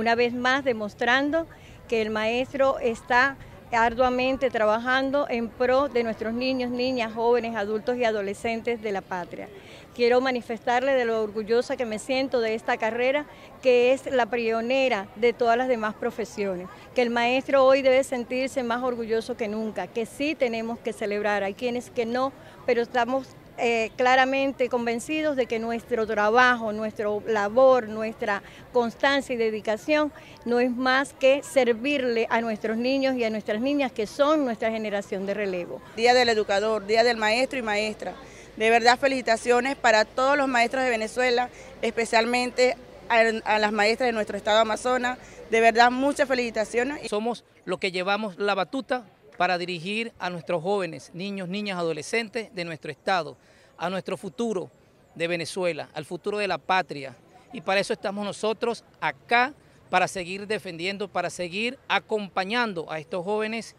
una vez más demostrando que el maestro está arduamente trabajando en pro de nuestros niños, niñas, jóvenes, adultos y adolescentes de la patria. Quiero manifestarle de lo orgullosa que me siento de esta carrera, que es la pionera de todas las demás profesiones, que el maestro hoy debe sentirse más orgulloso que nunca, que sí tenemos que celebrar, hay quienes que no, pero estamos eh, claramente convencidos de que nuestro trabajo, nuestra labor, nuestra constancia y dedicación no es más que servirle a nuestros niños y a nuestras niñas que son nuestra generación de relevo. Día del educador, día del maestro y maestra. De verdad felicitaciones para todos los maestros de Venezuela, especialmente a, las maestras de nuestro estado Amazonas. De verdad muchas felicitaciones. Somos los que llevamos la batuta para dirigir a nuestros jóvenes, niños, niñas, adolescentes de nuestro Estado, a nuestro futuro de Venezuela, al futuro de la patria. Y para eso estamos nosotros acá, para seguir defendiendo, para seguir acompañando a estos jóvenes